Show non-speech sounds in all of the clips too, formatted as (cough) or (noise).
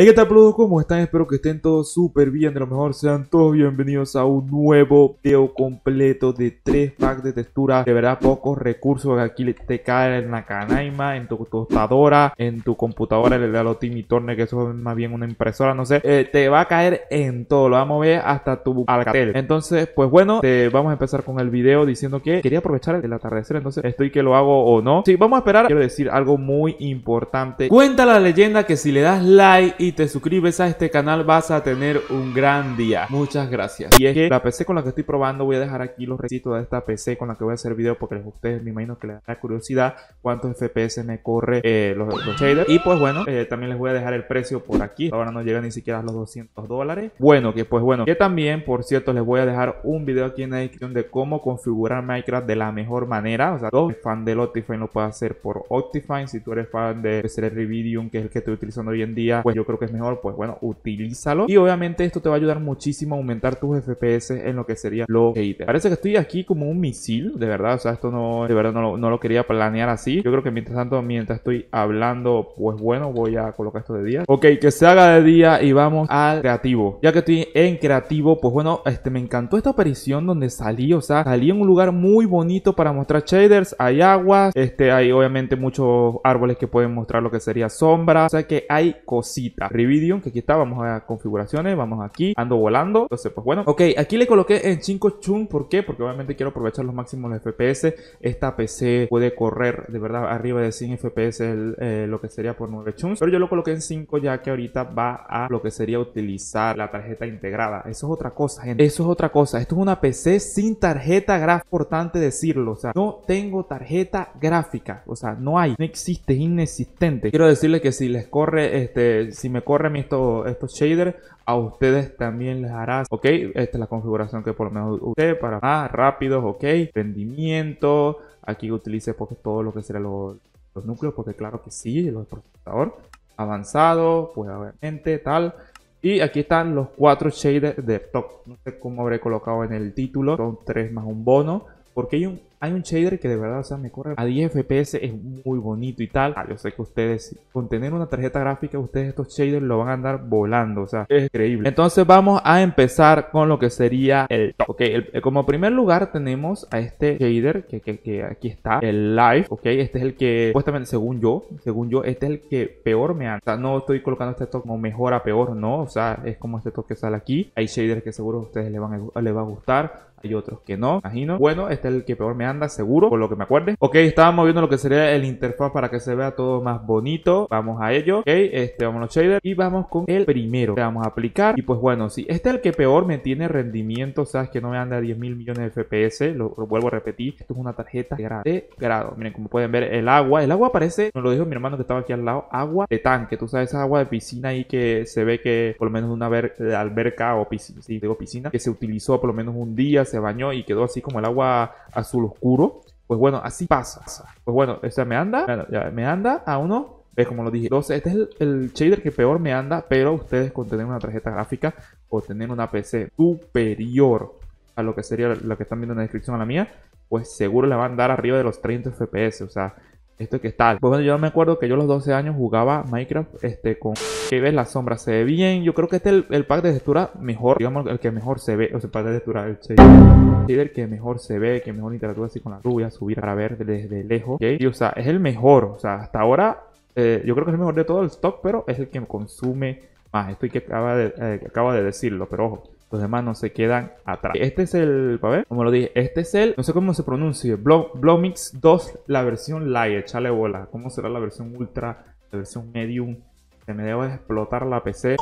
Hey, ¿qué tal, ¿Cómo están? Espero que estén todos súper bien, de lo mejor sean todos bienvenidos a un nuevo video completo de tres packs de textura. De verdad, pocos recursos aquí te caen en la canaima, en tu tostadora, en tu computadora, en el de y torne, que eso es más bien una impresora, no sé. Eh, te va a caer en todo, lo vamos a ver hasta tu alcatel. Entonces, pues bueno, vamos a empezar con el video diciendo que quería aprovechar el atardecer, entonces estoy que lo hago o no. Sí, vamos a esperar, quiero decir algo muy importante. Cuenta la leyenda que si le das like y te suscribes a este canal vas a tener un gran día. Muchas gracias. Y es que la PC con la que estoy probando, voy a dejar aquí los requisitos de esta PC con la que voy a hacer video porque ustedes me imagino que les da curiosidad cuántos FPS me corre eh, los, shaders. Y pues bueno, eh, también les voy a dejar el precio por aquí. Ahora no llega ni siquiera a los 200 dólares. Bueno, que pues bueno, que también, por cierto, les voy a dejar un video aquí en la descripción de cómo configurar Minecraft de la mejor manera. O sea, todo fan del Optifine lo puede hacer por Optifine. Si tú eres fan de ser que es el que estoy utilizando hoy en día, pues yo creo que es mejor, pues bueno, utilízalo. Y obviamente esto te va a ayudar muchísimo a aumentar tus FPS en lo que sería lo hater. Parece que estoy aquí como un misil, de verdad. O sea, esto no, de verdad no no lo quería planear así. Yo creo que mientras tanto, mientras estoy hablando, pues bueno, voy a colocar esto de día. Ok, que se haga de día y vamos al creativo. Ya que estoy en creativo, pues bueno, este me encantó esta aparición donde salí. O sea, salí en un lugar muy bonito para mostrar shaders. Hay aguas, este, hay obviamente muchos árboles que pueden mostrar lo que sería sombra. O sea que hay cositas. Rividium que aquí está, vamos a configuraciones, vamos aquí, ando volando, entonces pues bueno. Ok, aquí le coloqué en 5 chun, ¿por qué? Porque obviamente quiero aprovechar los máximos de FPS, esta PC puede correr de verdad arriba de 100 FPS eh, lo que sería por 9 chuns, pero yo lo coloqué en 5 ya que ahorita va a lo que sería utilizar la tarjeta integrada, eso es otra cosa gente, eso es otra cosa, esto es una PC sin tarjeta gráfica, importante decirlo, o sea, no tengo tarjeta gráfica, o sea, no hay, no existe, es inexistente, quiero decirle que si les corre, este, si me me corre esto, estos shaders, a ustedes también les hará, ok, esta es la configuración que por lo menos usted para más rápido ok, rendimiento, aquí utilice porque todo lo que será los, núcleos, porque claro que sí, el procesador avanzado, pues obviamente tal, y aquí están los cuatro shaders de top No sé cómo habré colocado en el título. Son tres más un bono. Porque hay un hay un shader que de verdad, o sea, me corre a 10 FPS, es muy bonito y tal. Ah, yo sé que ustedes, con tener una tarjeta gráfica, ustedes estos shaders lo van a andar volando, o sea, es increíble. Entonces vamos a empezar con lo que sería el top, ok. Eh, como primer lugar tenemos a este shader que, aquí está, el live, ok. Este es el que, supuestamente, según yo, según yo, este es el que peor me anda. O sea, no estoy colocando este top como mejor a peor, no, o sea, es como este top que sale aquí. Hay shaders que seguro a ustedes les, van les va a gustar hay otros que no, imagino. Bueno, este es el que peor me anda, seguro, por lo que me acuerde. Ok, estábamos viendo lo que sería el interfaz para que se vea todo más bonito. Vamos a ello, ok, este, vamos a los shaders y vamos con el primero. Que vamos a aplicar y pues bueno, si este es el que peor me tiene rendimiento, sabes que no me anda a 10 mil millones de FPS, lo, vuelvo a repetir, esto es una tarjeta de grado, Miren, como pueden ver, el agua, el agua parece, nos lo dijo mi hermano que estaba aquí al lado, agua de tanque, tú sabes, esa agua de piscina ahí que se ve que por lo menos una alberca o piscina, sí, digo piscina, que se utilizó por lo menos un día, se bañó y quedó así como el agua azul oscuro. Pues bueno, así pasa. Pues bueno, o me anda, me anda a uno es como lo dije, Este es el, shader que peor me anda, pero ustedes con tener una tarjeta gráfica o tener una PC superior a lo que sería lo que están viendo en la descripción a la mía, pues seguro le van a dar arriba de los 30 FPS. O sea, esto que tal. Pues bueno, yo me acuerdo que yo a los 12 años jugaba Minecraft este, con que ves la sombra, se ve bien. Yo creo que este es el, pack de textura mejor, digamos, el que mejor se ve, o sea, el pack de textura, el el que mejor se ve, que mejor literatura así con la rubia subir para ver desde lejos. Y o sea, es el mejor, o sea, hasta ahora eh, yo creo que es el mejor de todo el stock, pero es el que consume más. Estoy que acaba eh, acaba de decirlo, pero ojo. Los demás no se quedan atrás. Este es el, a ver, como lo dije, este es el, no sé cómo se pronuncia, Blomix 2, la versión light, chale bola. ¿Cómo será la versión ultra, la versión medium? Que me debo de explotar la PC de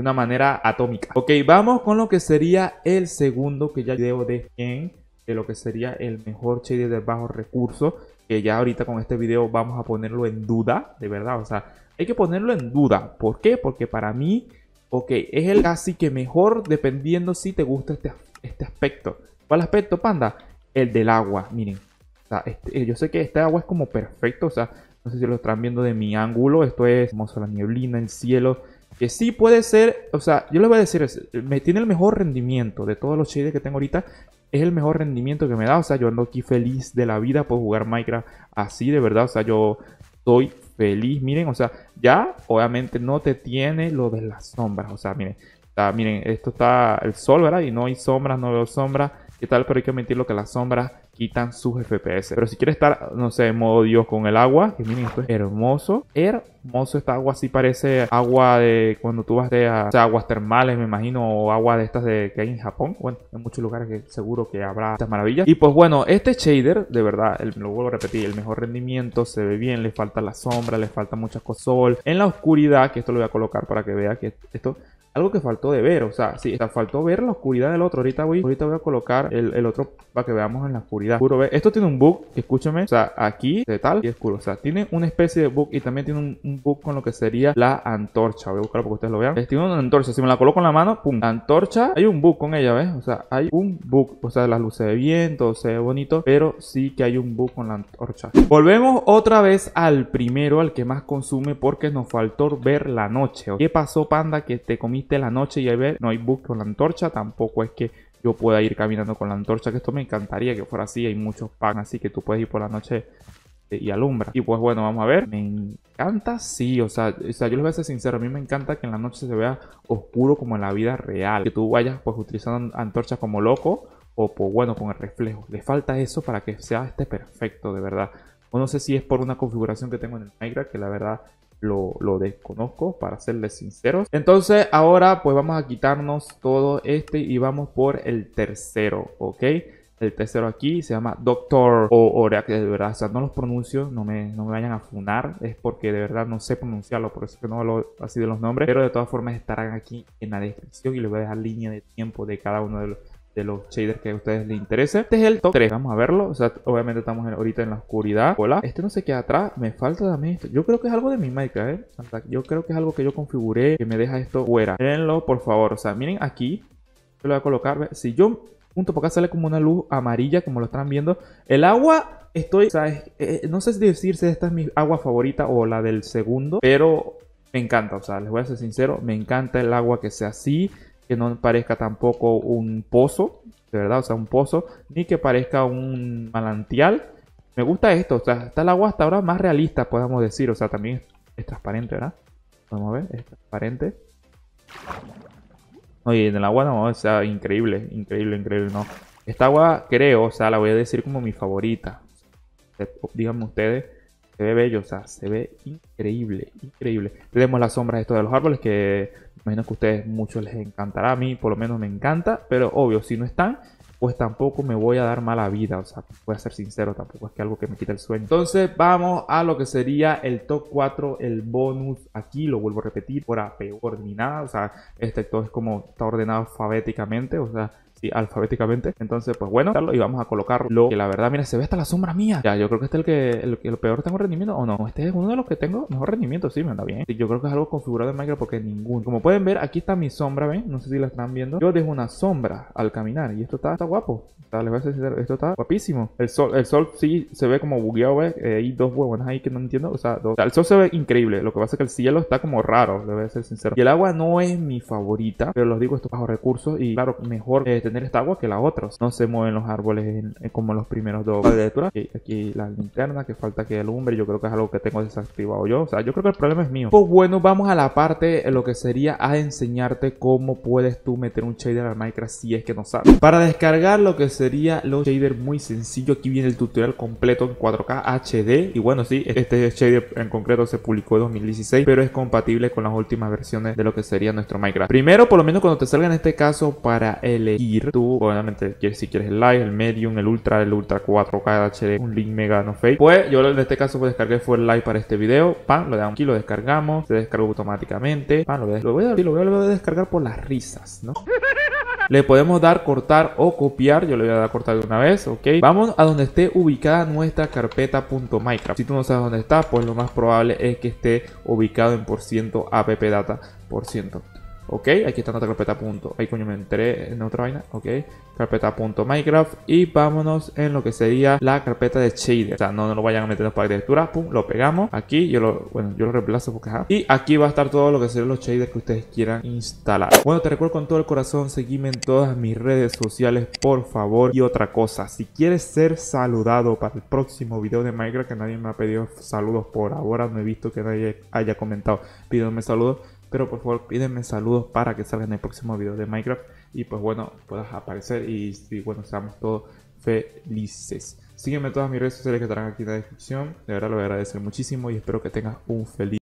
una manera atómica. Ok, vamos con lo que sería el segundo que ya debo de en de lo que sería el mejor shader de bajo recurso, que ya ahorita con este video vamos a ponerlo en duda, de verdad, o sea, hay que ponerlo en duda. ¿Por qué? Porque para mí Ok, es el así que mejor dependiendo si te gusta este, este aspecto. ¿Cuál aspecto, panda? El del agua, miren. O sea, este, eh, yo sé que este agua es como perfecto, o sea, no sé si lo están viendo de mi ángulo, esto es hermoso la nieblina, el cielo, que sí puede ser, o sea, yo les voy a decir, me tiene el mejor rendimiento de todos los shaders que tengo ahorita, es el mejor rendimiento que me da, o sea, yo ando aquí feliz de la vida, por jugar Minecraft así, de verdad, o sea, yo estoy feliz. Miren, o sea, ya obviamente no te tiene lo de las sombras. O sea, miren, está, miren, esto está el sol, ¿verdad? Y no hay sombras, no veo sombras. ¿Qué tal, pero hay que admitirlo que las sombras quitan sus FPS. Pero si quieres estar, no sé, en modo Dios con el agua, que miren, esto es hermoso, hermoso. Esta agua Así parece agua de cuando tú vas de a, aguas termales, me imagino, o agua de estas de, que hay en Japón. Bueno, en muchos lugares que seguro que habrá estas maravillas. Y pues bueno, este shader, de verdad, lo vuelvo a repetir, el mejor rendimiento, se ve bien, le falta la sombra, le falta mucho Sol, en la oscuridad, que esto lo voy a colocar para que vea que esto algo que faltó de ver, o sea, sí, faltó ver la oscuridad del otro. Ahorita voy, ahorita voy a colocar el, otro para que veamos en la oscuridad. Puro ver. Esto tiene un bug, escúchame, o sea, aquí de tal y oscuro, o sea, tiene una especie de bug y también tiene un, un bug con lo que sería la antorcha. Voy a buscarlo para que ustedes lo vean. tiene una antorcha, si me la coloco en la mano, pum, antorcha, hay un bug con ella, ¿ves? O sea, hay un bug, o sea, las luces de viento, se ve bonito, pero sí que hay un bug con la antorcha. Volvemos otra vez al primero, al que más consume porque nos faltó ver la noche. ¿Qué pasó, panda, que te comí la noche y a ver, no hay bus con la antorcha, tampoco es que yo pueda ir caminando con la antorcha, que esto me encantaría que fuera así, hay muchos pan, así que tú puedes ir por la noche eh, y alumbra. Y pues bueno, vamos a ver. Me encanta, sí. O sea, o sea, yo les voy a ser sincero. A mí me encanta que en la noche se vea oscuro como en la vida real. Que tú vayas pues utilizando antorcha como loco o pues bueno, con el reflejo. Le falta eso para que sea este perfecto, de verdad. O no sé si es por una configuración que tengo en el Minecraft, que la verdad lo, desconozco, para serles sinceros. Entonces, ahora pues vamos a quitarnos todo este y vamos por el tercero, ¿ok? El tercero aquí se llama Doctor o que de verdad, o sea, no los pronuncio, no me, no me vayan a funar, es porque de verdad no sé pronunciarlo, por eso que no hablo así de los nombres, pero de todas formas estarán aquí en la descripción y les voy a dejar línea de tiempo de cada uno de los de los shaders que a ustedes les interese. Este es el top 3. Vamos a verlo. O sea, obviamente estamos ahorita en la oscuridad. Hola. Este no se queda atrás. Me falta también esto. Yo creo que es algo de mi Minecraft, ¿eh? yo creo que es algo que yo configuré que me deja esto fuera. Mírenlo, por favor. O sea, miren aquí. Yo lo voy a colocar. Si yo punto por acá sale como una luz amarilla, como lo están viendo. El agua, estoy... O sea, eh, no sé si decir si esta es mi agua favorita o la del segundo. Pero me encanta, o sea, les voy a ser sincero, me encanta el agua que sea así que no parezca tampoco un pozo, de verdad, o sea, un pozo, ni que parezca un manantial. Me gusta esto, o sea, está el agua hasta ahora más realista, podemos decir, o sea, también es transparente, ¿verdad? Vamos a ver, es transparente. Oye, en el agua no, o sea, increíble, increíble, increíble, no. Esta agua creo, o sea, la voy a decir como mi favorita. Díganme ustedes, se ve bello, o sea, se ve increíble, increíble. Tenemos las sombras esto de los árboles que Imagino que a ustedes muchos les encantará, a mí por lo menos me encanta, pero obvio, si no están, pues tampoco me voy a dar mala vida, o sea, voy a ser sincero, tampoco es que algo que me quita el sueño. Entonces vamos a lo que sería el top 4, el bonus aquí, lo vuelvo a repetir, por ni ordenada, o sea, este todo es como está ordenado alfabéticamente, o sea, alfabéticamente. Entonces, pues bueno, y vamos a colocarlo. Que la verdad, mira, se ve hasta la sombra mía. Ya, yo creo que este es el que el, peor tengo rendimiento. O no, este es uno de los que tengo mejor rendimiento. Sí, me anda bien. Yo creo que es algo configurado en Minecraft porque ningún Como pueden ver, aquí está mi sombra, ¿ven? No sé si la están viendo. Yo dejo una sombra al caminar y esto está, está guapo. les voy a decir, esto está guapísimo. El sol, el sol sí se ve como bugueado, eh, hay dos huevos ahí que no entiendo. O sea, el sol se ve increíble. Lo que pasa es que el cielo está como raro, le voy a ser sincero. Y el agua no es mi favorita, pero los digo, esto bajo recursos y claro, mejor este, esta agua que las otras. No se mueven los árboles como los primeros dos Aquí, aquí la linterna que falta que alumbre. Yo creo que es algo que tengo desactivado yo. O sea, yo creo que el problema es mío. Pues bueno, vamos a la parte eh, lo que sería a enseñarte cómo puedes tú meter un shader al Minecraft si es que no sabes. Para descargar lo que sería los shaders muy sencillo. Aquí viene el tutorial completo en 4K HD. Y bueno, si este shader en concreto se publicó en 2016, pero es compatible con las últimas versiones de lo que sería nuestro Minecraft. Primero, por lo menos cuando te salga en este caso para elegir tú, obviamente, si quieres el Live, el Medium, el Ultra, el Ultra 4K HD, un Link Mega No Fake. Pues yo en este caso pues, descargué fue el Live para este video, pan, lo dejamos aquí, lo descargamos, se descargó automáticamente, lo, voy a, descargar por las risas, ¿no? (laughs) Le podemos dar cortar o copiar. Yo le voy a dar cortar de una vez, ¿ok? Vamos a donde esté ubicada nuestra carpeta .minecraft. Si tú no sabes dónde está, pues lo más probable es que esté ubicado en por ciento app data por ciento ok, aquí está nuestra carpeta punto, ahí coño me entré en otra vaina, ok, carpeta punto Minecraft y vámonos en lo que sería la carpeta de shader, o sea, no, no lo vayan a meter para de pum, lo pegamos, aquí yo lo, bueno, yo lo reemplazo porque y aquí va a estar todo lo que serían los shaders que ustedes quieran instalar. Bueno, te recuerdo con todo el corazón, seguime en todas mis redes sociales, por favor, y otra cosa, si quieres ser saludado para el próximo video de Minecraft, que nadie me ha pedido saludos por ahora, no he visto que nadie haya comentado pidiéndome saludos, pero por favor pídenme saludos para que salgan en el próximo video de Minecraft y pues bueno, puedas aparecer y, bueno, seamos todos felices. Sígueme todas mis redes sociales que estarán aquí en la descripción. De verdad lo voy a agradecer muchísimo y espero que tengas un feliz